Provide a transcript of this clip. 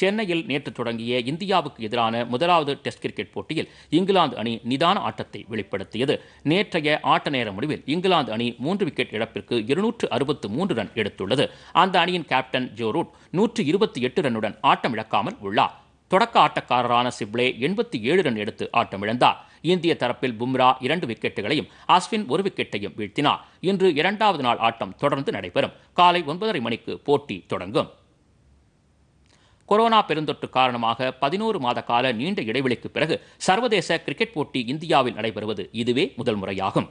சென்னையில் நேற்று தொடங்கிய இந்தியாவுக்கு எதிரான முதலாவது டெஸ்ட் கிரிக்கெட் போட்டியில் இங்கிலாந்து அணி நிதான ஆட்டத்தை வெளிப்படுத்தியது நேற்றைய ஆட்ட நேர முடிவில் இங்கிலாந்து அணி மூன்று விக்கெட் இழப்பிற்கு இருநூற்று அறுபத்து மூன்று ரன் எடுத்துள்ளது அந்த அணியின் கேப்டன் ஜோ ரூட் நூற்று இருபத்தி எட்டு ரன்னுடன் ஆட்டம் இழக்காமல் உள்ளார் தொடக்க ஆட்டக்காரரான சிப்ளே எண்பத்தி ஏழு ரன் எடுத்து ஆட்டமிழந்தார் இந்திய தரப்பில் பும்ரா இரண்டு விக்கெட்டுகளையும் அஸ்வின் ஒரு விக்கெட்டையும் வீழ்த்தினார் இன்று இரண்டாவது நாள் ஆட்டம் தொடர்ந்து நடைபெறும் காலை ஒன்பதரை மணிக்கு போட்டி தொடங்கும் கொரோனா பெருந்தொற்று காரணமாக பதினோரு மாத கால நீண்ட இடைவெளிக்கு பிறகு சர்வதேச கிரிக்கெட் போட்டி இந்தியாவில் நடைபெறுவது இதுவே முதல் முறையாகும்